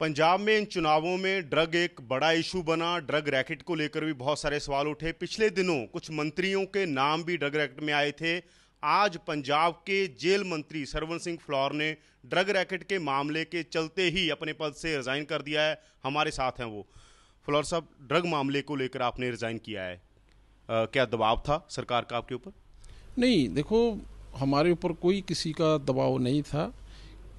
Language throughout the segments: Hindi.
पंजाब में इन चुनावों में ड्रग एक बड़ा इशू बना ड्रग रैकेट को लेकर भी बहुत सारे सवाल उठे पिछले दिनों कुछ मंत्रियों के नाम भी ड्रग रैकेट में आए थे आज पंजाब के जेल मंत्री सरवन सिंह फ्लोर ने ड्रग रैकेट के मामले के चलते ही अपने पद से रिजाइन कर दिया है हमारे साथ हैं वो फ्लोर साहब ड्रग मामले को लेकर आपने रिजाइन किया है आ, क्या दबाव था सरकार का आपके ऊपर नहीं देखो हमारे ऊपर कोई किसी का दबाव नहीं था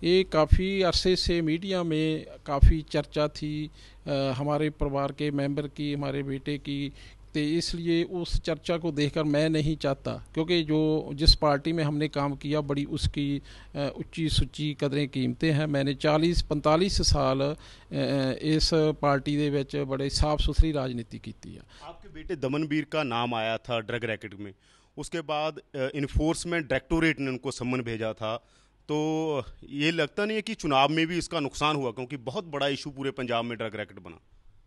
ये काफ़ी अरसे से मीडिया में काफ़ी चर्चा थी आ, हमारे परिवार के मेंबर की हमारे बेटे की तो इसलिए उस चर्चा को देखकर मैं नहीं चाहता क्योंकि जो जिस पार्टी में हमने काम किया बड़ी उसकी उच्ची सुच्ची कदरें कीमतें हैं मैंने 40 45 साल इस पार्टी के बड़े साफ सुथरी राजनीति की ਕੀਤੀ आपके बेटे दमनबीर का नाम आया था ड्रग रैकेट में उसके बाद इन्फोर्समेंट डायरेक्टोरेट ने उनको सम्मन भेजा था तो ये लगता नहीं है कि चुनाव में भी इसका नुकसान हुआ क्योंकि बहुत बड़ा इशू पूरे पंजाब में ड्रग रैकेट बना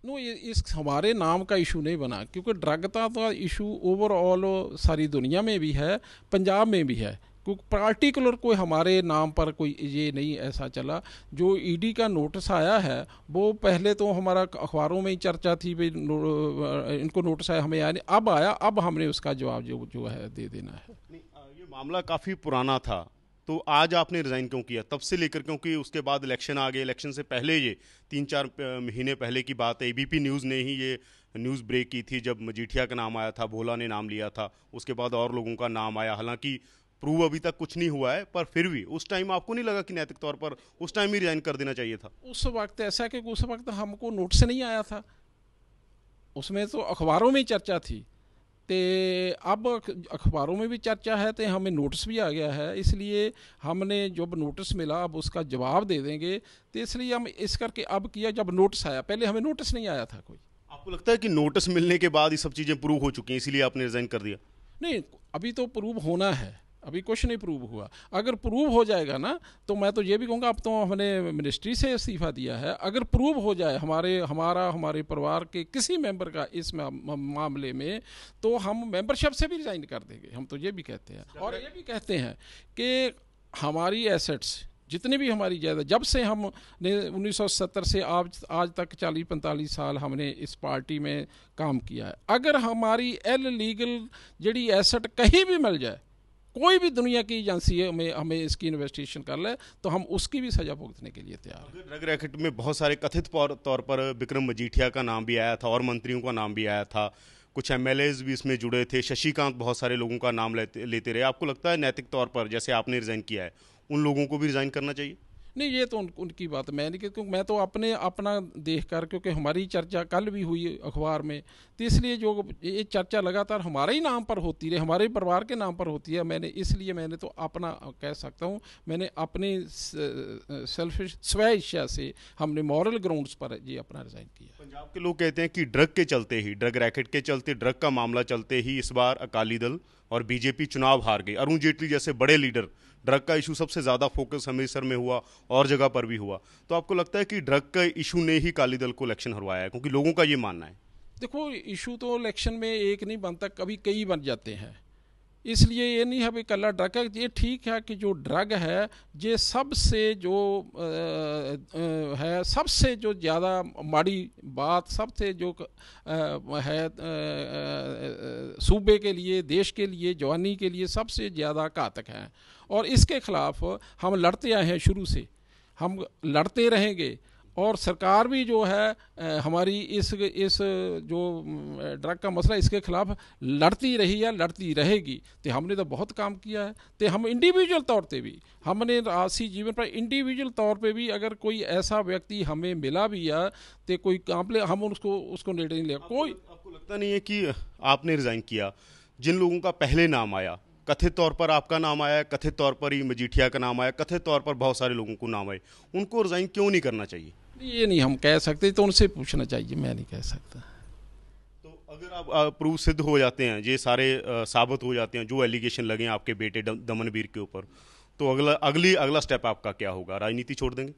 नो ये इस हमारे नाम का इशू नहीं बना क्योंकि ड्रग का तो इशू ओवरऑल सारी दुनिया में भी है पंजाब में भी है क्योंकि पार्टिकुलर कोई हमारे नाम पर कोई ये नहीं ऐसा चला जो ईडी e का नोटिस आया है वो पहले तो हमारा अखबारों में ही चर्चा थी भाई नो, इनको नोटिस आया हमें आया नहीं अब आया अब हमने उसका जवाब जो जो है दे देना है ये मामला काफ़ी पुराना था तो आज आपने रिज़ाइन क्यों किया तब से लेकर क्योंकि उसके बाद इलेक्शन आ गए इलेक्शन से पहले ये तीन चार महीने पहले की बात है एबीपी न्यूज़ ने ही ये न्यूज़ ब्रेक की थी जब मजीठिया का नाम आया था भोला ने नाम लिया था उसके बाद और लोगों का नाम आया हालांकि प्रूव अभी तक कुछ नहीं हुआ है पर फिर भी उस टाइम आपको नहीं लगा कि नैतिक तौर पर उस टाइम ही रिज़ाइन कर देना चाहिए था उस वक्त ऐसा कि उस वक्त हमको नोट से नहीं आया था उसमें तो अखबारों में चर्चा थी तो अब अखबारों में भी चर्चा है तो हमें नोटिस भी आ गया है इसलिए हमने जब नोटिस मिला अब उसका जवाब दे देंगे तो इसलिए हम इस करके अब किया जब नोटिस आया पहले हमें नोटिस नहीं आया था कोई आपको लगता है कि नोटिस मिलने के बाद ये सब चीज़ें प्रूव हो चुकी हैं इसीलिए आपने रिजाइन कर दिया नहीं अभी तो प्रूव होना है अभी कुछ नहीं प्रूव हुआ अगर प्रूव हो जाएगा ना तो मैं तो ये भी कहूँगा अब तो हमने मिनिस्ट्री से इस्तीफ़ा दिया है अगर प्रूव हो जाए हमारे हमारा हमारे परिवार के किसी मेंबर का इस मामले में तो हम मेंबरशिप से भी रिज़ाइन कर देंगे हम तो ये भी कहते हैं और ये भी कहते हैं कि हमारी एसेट्स जितनी भी हमारी जायदाद जब से हम ने 1970 से आज आज तक 40-45 साल हमने इस पार्टी में काम किया है अगर हमारी एल लीगल जड़ी एसेट कहीं भी मिल जाए कोई भी दुनिया की एजेंसी है हमें हमें इसकी इन्वेस्टिगेशन कर ले तो हम उसकी भी सजा भुगतने के लिए तैयार हैं ड्रग रैकेट में बहुत सारे कथित तौर पर विक्रम मजीठिया का नाम भी आया था और मंत्रियों का नाम भी आया था कुछ एम भी इसमें जुड़े थे शशिकांत बहुत सारे लोगों का नाम लेते लेते रहे आपको लगता है नैतिक तौर पर जैसे आपने रिज़ाइन किया है उन लोगों को भी रिज़ाइन करना चाहिए नहीं ये तो उन, उनकी बात मैं नहीं क्योंकि मैं तो अपने अपना देख कर क्योंकि हमारी चर्चा कल भी हुई अखबार में तो इसलिए जो ये चर्चा लगातार हमारे ही नाम पर होती रही हमारे परिवार के नाम पर होती है मैंने इसलिए मैंने तो अपना कह सकता हूँ मैंने अपने सेल्फिश स्व इच्छा से हमने मॉरल ग्राउंड्स पर ये अपना रिजाइन किया पंजाब के लोग कहते हैं कि ड्रग के चलते ही ड्रग रैकेट के चलते ड्रग का मामला चलते ही इस बार अकाली दल और बीजेपी चुनाव हार गई अरुण जेटली जैसे बड़े लीडर ड्रग का इशू सबसे ज़्यादा फोकस अमृतसर में हुआ और जगह पर भी हुआ तो आपको लगता है कि ड्रग का इशू ने ही काली दल को इलेक्शन हरवाया है क्योंकि लोगों का ये मानना है देखो इशू तो इलेक्शन में एक नहीं बनता कभी कई बन जाते हैं इसलिए ये नहीं है भाई कला ड्रग है ये ठीक है कि जो ड्रग है ये सबसे जो आ, है सबसे जो ज़्यादा माड़ी बात सबसे जो आ, है सूबे के लिए देश के लिए जवानी के लिए सबसे ज़्यादा घातक है और इसके ख़िलाफ़ हम लड़ते आए हैं शुरू से हम लड़ते रहेंगे और सरकार भी जो है हमारी इस इस जो ड्रग का मसला इसके खिलाफ लड़ती रही है लड़ती रहेगी तो हमने तो बहुत काम किया है तो हम इंडिविजुअल तौर पे भी हमने आसी जीवन पर इंडिविजुअल तौर पे भी अगर कोई ऐसा व्यक्ति हमें मिला भी है तो कोई काम ले हम उसको उसको निर्णय नहीं लिया कोई आपको लगता नहीं है कि आपने रिज़ाइन किया जिन लोगों का पहले नाम आया कथित तौर पर आपका नाम आया कथित तौर पर ही मजीठिया का नाम आया कथित तौर पर बहुत सारे लोगों को नाम आए उनको रिज़ाइन क्यों नहीं करना चाहिए ये नहीं हम कह सकते तो उनसे पूछना चाहिए मैं नहीं कह सकता तो अगर आप प्रूव सिद्ध हो जाते हैं ये सारे साबित हो जाते हैं जो एलिगेशन लगे आपके बेटे दमनवीर के ऊपर तो अगला अगली अगला स्टेप आपका क्या होगा राजनीति छोड़ देंगे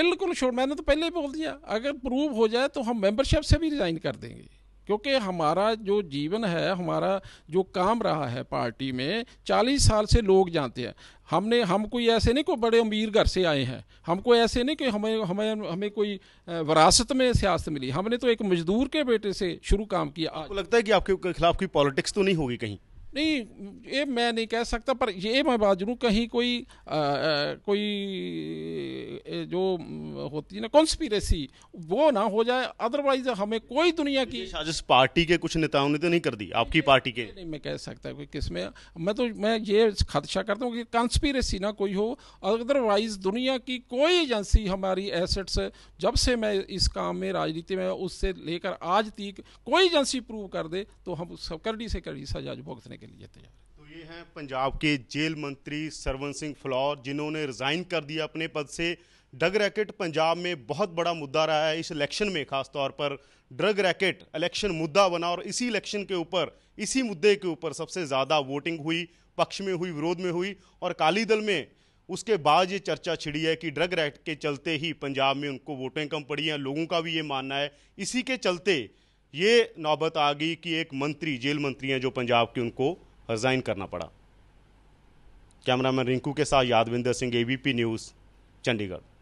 बिल्कुल छोड़ मैंने तो पहले ही बोल दिया अगर प्रूव हो जाए तो हम मेंबरशिप से भी रिज़ाइन कर देंगे क्योंकि हमारा जो जीवन है हमारा जो काम रहा है पार्टी में चालीस साल से लोग जानते हैं हमने हम कोई ऐसे नहीं कोई बड़े अमीर घर से आए हैं हमको ऐसे नहीं कि हमें हमें हमें कोई विरासत में सियासत मिली हमने तो एक मजदूर के बेटे से शुरू काम किया आपको लगता है कि आपके खिलाफ कोई पॉलिटिक्स तो नहीं होगी कहीं नहीं ये मैं नहीं कह सकता पर ये मैं बात जरूर कहीं कोई आ, आ, कोई जो होती है ना कॉन्स्पिरेसी वो ना हो जाए अदरवाइज हमें कोई दुनिया की साजिश पार्टी के कुछ नेताओं ने तो नहीं कर दी आपकी पार्टी के नहीं मैं कह सकता कोई किस में मैं तो मैं ये खदशा करता हूँ कि कॉन्स्पिरेसी ना कोई हो अदरवाइज दुनिया की कोई एजेंसी हमारी एसेट्स जब से मैं इस काम में राजनीति में उससे लेकर आज तक कोई एजेंसी प्रूव कर दे तो हम सब करड़ी से करड़ी सजा भुगतने के लिए तैयार है तो ये हैं पंजाब के जेल मंत्री सरवन सिंह फलौर जिन्होंने रिज़ाइन कर दिया अपने पद से ड्रग रैकेट पंजाब में बहुत बड़ा मुद्दा रहा है इस इलेक्शन में खास तौर पर ड्रग रैकेट इलेक्शन मुद्दा बना और इसी इलेक्शन के ऊपर इसी मुद्दे के ऊपर सबसे ज़्यादा वोटिंग हुई पक्ष में हुई विरोध में हुई और अकाली दल में उसके बाद ये चर्चा छिड़ी है कि ड्रग रैकेट के चलते ही पंजाब में उनको वोटें कम पड़ी हैं लोगों का भी ये मानना है इसी के चलते ये नौबत आ गई कि एक मंत्री जेल मंत्री हैं जो पंजाब के उनको रिज़ाइन करना पड़ा कैमरामैन रिंकू के साथ यादविंदर सिंह एबीपी न्यूज़ चंडीगढ़